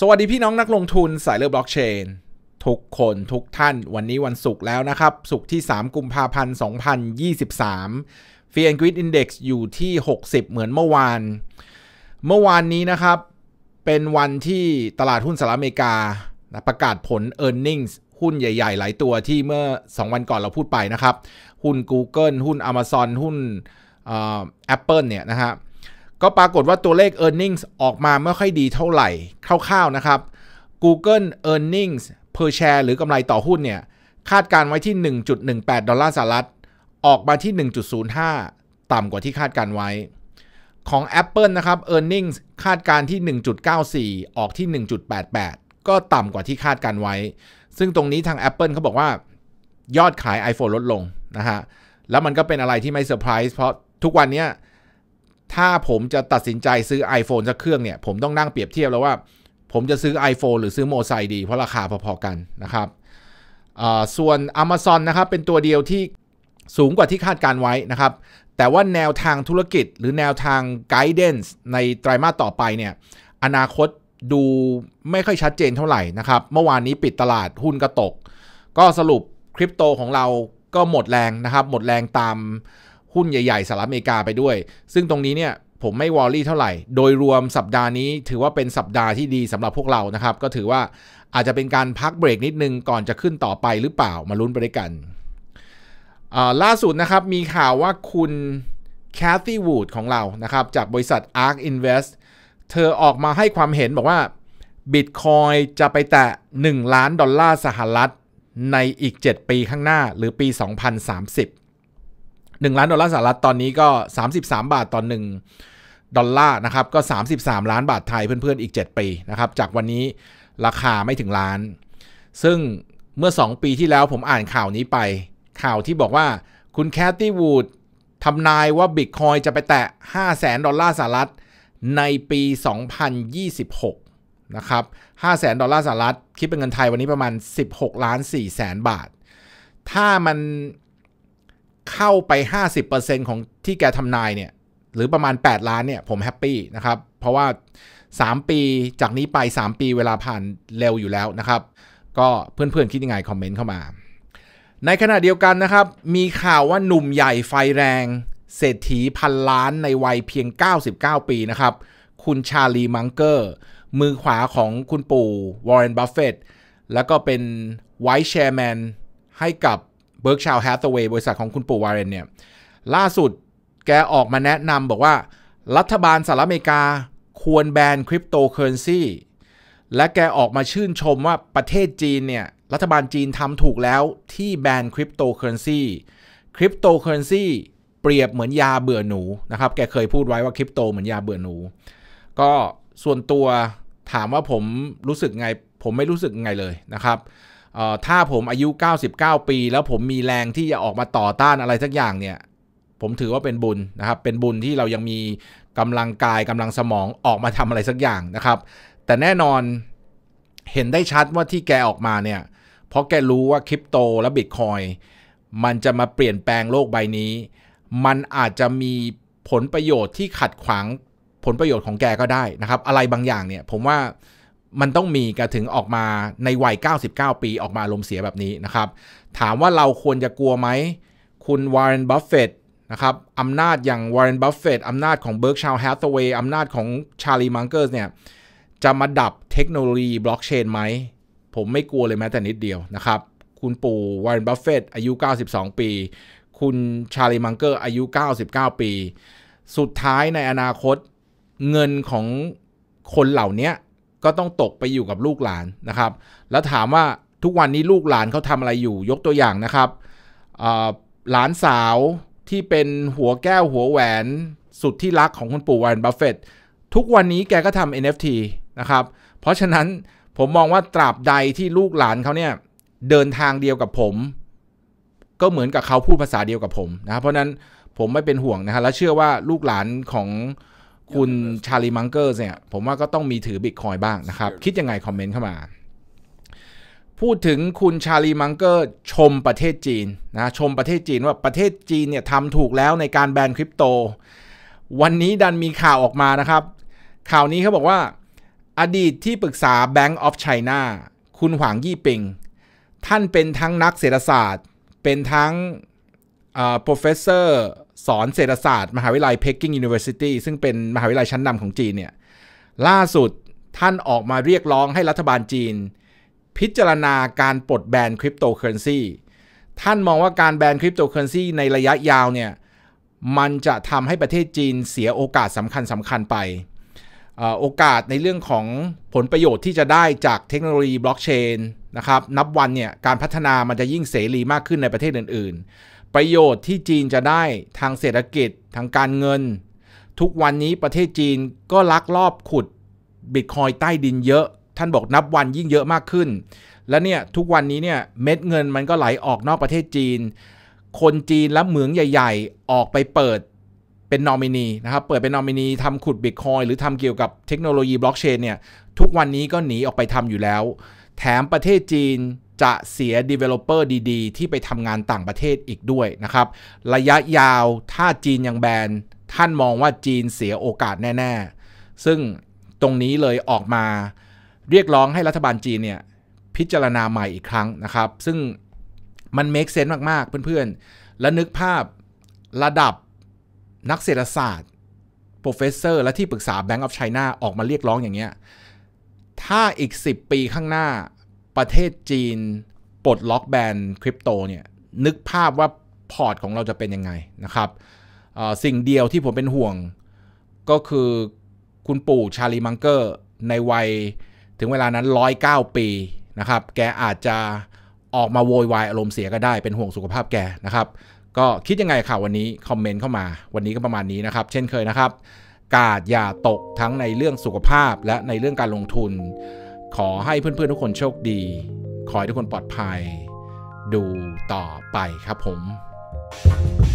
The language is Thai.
สวัสดีพี่น้องนักลงทุนสายเลือบบล็อกเชน ทุกคนทุกท่านวันนี้วันศุกร์แล้วนะครับศุกร์ที่ 3 กุมภาพันธ์2023กริดอินเด็กซ x อยู่ที่ 60 เหมือนเมื่อวาน เมื่อวานนี้นะครับ เป็นวันที่ตลาดหุ้นสหรัฐอเมริกาประกาศผล e a r n i n g ็หุ้นใหญ่ ๆ หลายตัวที่เมื่อ 2 วันก่อนเราพูดไปนะครับ หุ้น Google หุ้น Amazon หุ้นแอปเปิลเนี่ยนะครับก็ปรากฏว่าตัวเลข Earnings ออกมาไม่ค่อยดีเท่าไหร่คร่าวๆนะครับ Google Earnings per share หรือกำไรต่อหุ้นเนี่ย คาดการไว้ที่ 1.18 ดอลลาร์สหรัฐออกมาที่ 1.05 ต่ำกว่าที่คาดการไว้ ของ Apple นะครับ Earnings คาดการที่ 1.94 ออกที่ 1.88 ก็ต่ำกว่าที่คาดการไว้ ซึ่งตรงนี้ทาง Apple เขาบอกว่ายอดขาย iPhone ลดลงนะฮะแล้วมันก็เป็นอะไรที่ไม่เซอร์ไพรส์เพราะทุกวันนี้ถ้าผมจะตัดสินใจซื้อ iPhone สักเครื่องเนี่ย ผมต้องนั่งเปรียบเทียบแล้วว่า ผมจะซื้อ iPhone หรือซื้อโมไซดี เพราะราคาพอๆ กันนะครับส่วน Amazon นะครับ เป็นตัวเดียวที่สูงกว่าที่คาดการไว้นะครับ แต่ว่าแนวทางธุรกิจหรือแนวทาง Guidance ในไตรามาสต่อไปเนี่ยอนาคตดูไม่ค่อยชัดเจนเท่าไหร่นะครับเมื่อวานนี้ปิดตลาดหุ้นก็ตก ก็สรุปคริปโตของเราก็หมดแรงนะครับ หมดแรงตามหุ้นใหญ่ ๆสหรัฐอเมริกาไปด้วย ซึ่งตรงนี้เนี่ย ผมไม่วอรี่เท่าไหร่ โดยรวมสัปดาห์นี้ถือว่าเป็นสัปดาห์ที่ดีสำหรับพวกเรานะครับ ก็ถือว่าอาจจะเป็นการพักเบรกนิดนึงก่อนจะขึ้นต่อไปหรือเปล่ามาลุ้นไปด้วยกันล่าสุดนะครับ มีข่าวว่าคุณแคทตี้วูดของเรานะครับ จากบริษัท ARK Invest เธอออกมาให้ความเห็นบอกว่าบิตคอยจะไปแตะ1ล้านดอลลาร์สหรัฐในอีก7 ปีข้างหน้า หรือปี 2030 1 ล้าน ดอลลาร์สหรัฐตอนนี้ก็ 33 บาทต่อ1ดอลลาร์นะครับก็ 33 ล้านบาทไทยเพื่อนๆอีก 7 ปีนะครับจากวันนี้ราคาไม่ถึงล้าน ซึ่งเมื่อ 2 ปีที่แล้วผมอ่านข่าวนี้ไปข่าวที่บอกว่าคุณแคทตี้วูดทำนายว่าบิตคอยจะไปแตะ5 0 0 0 0ดอลลาร์สหรัฐในปี 2026 นะครับ5 0 0 0 0ดอลลาร์สหรัฐคิดเป็นเงินไทย วันนี้ประมาณ 16ล้าน4แสนบาท ถ้ามันเข้าไป 50%ของที่แกทำนาย เนี่ย หรือประมาณ 8 ล้าน เนี่ย ผมแฮปปี้นะครับ เพราะว่า 3 ปีจากนี้ไป 3 ปีเวลาผ่านเร็วอยู่แล้วนะครับ ก็เพื่อน ๆ คิดยังไงคอมเมนต์ เข้ามา ในขณะเดียวกันนะครับ มีข่าวว่าหนุ่มใหญ่ไฟแรงเศรษฐีพันล้าน ใน วัย เพียง 99 ปี นะครับ คุณชาลีมังเกอร์มือขวาของคุณปู่วอร์เรนบัฟเฟตแล้วก็เป็นไวท์แชร์แมนให้กับเบิร์กชาวแฮตเวย์บริษัทของคุณปู่วารนเนี่ยล่าสุดแกออกมาแนะนำบอกว่า รัฐบาลสหรัฐอเมริกาควรแบนคริปโตเคอเรนซีและแกออกมาชื่นชมว่าประเทศจีนเนี่ย รัฐบาลจีนทำถูกแล้วที่แบนคริปโตเคอเรนซีคริปโตเคอเรนซีเปรียบเหมือนยาเบื่อหนูนะครับแกเคยพูดไว้ว่าคริปโตเหมือนยาเบื่อหนู ก็ส่วนตัวถามว่าผมรู้สึกไง ผมไม่รู้สึกไงเลยนะครับถ้าผมอายุ 99 ปี แล้วผมมีแรงที่จะออกมาต่อต้านอะไรสักอย่างเนี่ยผมถือว่าเป็นบุญนะครับเป็นบุญที่เรายังมีกำลังกายกำลังสมองออกมาทำอะไร สักอย่างนะครับ แต่แน่นอนเห็นได้ชัดว่าที่แกออกมาเนี่ยเพราะแกรู้ว่าคริปโตและบิตคอย มันจะมาเปลี่ยนแปลงโลกใบนี้ มันอาจจะมีผลประโยชน์ที่ขัดขวาง ผลประโยชน์ของแกก็ได้นะครับ อะไรบางอย่างเนี่ยผมว่ามันต้องมีกระถึงออกมาในวัย 99 ปีออกมาลมเสียแบบนี้นะครับ ถามว่าเราควรจะกลัวไหม คุณวอร์เรน บัฟเฟตนะครับ อำนาจอย่างวอร์เรน บัฟเฟตอำนาจของเบิร์กชาลแฮตเวย์อำนาจของชาลีมังเกอร์เนี่ย จะมาดับเทคโนโลยีบล็อกเชนไหม ผมไม่กลัวเลยแม้แต่นิดเดียวนะครับ คุณปู่วอร์เรน บัฟเฟตอายุ 92 ปี คุณชาลีมังเกอร์ อายุ 99 ปี สุดท้ายในอนาคตเงินของคนเหล่านี้ก็ต้องตกไปอยู่กับลูกหลานนะครับ แล้วถามว่าทุกวันนี้ลูกหลานเขาทำอะไรอยู่ ยกตัวอย่างนะครับ หลานสาวที่เป็นหัวแก้วหัว แหวน สุดที่รักของคุณปู่วอนบัฟเฟตทุกวันนี้แกก็ทำ NFT นะครับ เพราะฉะนั้นผมมองว่าตราบ ใดที่ลูกหลานเขาเนี่ยเดินทางเดียวกับผม ก็เหมือนกับเขาพูดภาษาเดียวกับผมนะเพราะนั้นผมไม่เป็นห่วงนะครับ และเชื่อว่าลูกหลานของคุณชาลีมังเกอร์เนี่ย ผมว่าก็ต้องมีถือบิตคอยบ้างนะครับ คิดยังไง คอมเมนต์เข้ามา พูดถึงคุณชาลีมังเกอร์ชมประเทศจีนนะชมประเทศจีนว่าประเทศจีนเนี่ยทำถูกแล้วในการแบนคริปโต วันนี้ดันมีข่าวออกมานะครับ ข่าวนี้เขาบอกว่าอดีตที่ปรึกษา Bank of China คุณหวางยี่ปิงท่านเป็นทั้งนักเศรษฐศาสตร์ เป็นทั้ง professor สอนเศรษฐศาสตร์ มหาวิทยาลัย Peking University ซึ่งเป็นมหาวิทยาลัยชั้นนำของจีนเนี่ย ล่าสุดท่านออกมาเรียกร้องให้รัฐบาลจีน พิจารณาการปลดแบนคริปโตเคอเรนซี ท่านมองว่าการแบนคริปโตเคอเรนซีในระยะยาวเนี่ย มันจะทำให้ประเทศจีนเสียโอกาสสำคัญสำคัญไปอโอกาสในเรื่องของผลประโยชน์ที่จะได้จากเทคโนโลยีบล็อกเชนนะครับ นับวันเนี่ยการพัฒนามันจะยิ่งเสรีมากขึ้นในประเทศอื่นประโยชน์ที่จีนจะได้ทางเศรษฐกิจทางการเงิน ทุกวันนี้ประเทศจีนก็ ลักลอบขุดบิตคอยใต้ดินเยอะ ท่านบอกนับวันยิ่งเยอะมากขึ้น และเนี่ยทุกวันนี้เนี่ยเม็ด เงินมันก็ไหลออกนอกประเทศจีน คนจีนและเหมืองใหญ่ๆ ออกไปเปิดเป็น นอมินีนะครับเปิดเป็นนอมินีทำขุดบิตคอยหรือทำเกี่ยวกับเทคโนโลยีบล็อกเชนเนี่ยทุกวันนี้ก็หนีออกไปทำอยู่แล้ว แถมประเทศจีนจะเสีย Developer ดี ๆ ที่ไปทำงานต่างประเทศอีกด้วยนะครับ ระยะยาวถ้าจีนยังแบนท่านมองว่าจีนเสียโอกาสแน่ ๆ ซึ่งตรงนี้เลยออกมาเรียกร้องให้รัฐบาลจีนเนี่ย พิจารณาใหม่อีกครั้งนะครับ ซึ่งมันเมคเซนต์มากๆ เพื่อนๆ และนึกภาพระดับนักเศรษฐศาสตร์โปรเฟสเซอร์และที่ปรึกษา Bank of China ออกมาเรียกร้องอย่างเงี้ยถ้าอีก 10 ปีข้างหน้าประเทศจีนปลดล็อกแบนคริปโต เนี่ย นึกภาพว่าพอร์ต ของเราจะเป็นยังไง นะครับ สิ่งเดียวที่ผมเป็นห่วง ก็คือคุณปู่ชาลีมังเกอร์ ในวัยถึงเวลานั้น 109 ปี นะครับ แก อาจจะออกมาโวยวายอารมณ์เสียก็ได้เป็นห่วงสุขภาพแก นะครับ ก็คิดยังไงข่าววันนี้ คอมเมนต์เข้ามา วันนี้ก็ประมาณนี้นะครับเช่นเคยนะครับ กาดอย่าตกทั้งในเรื่องสุขภาพและในเรื่องการลงทุนขอให้เพื่อนๆทุกคนโชคดี ขอให้ทุกคนปลอดภัย ดูต่อไปครับผม thank you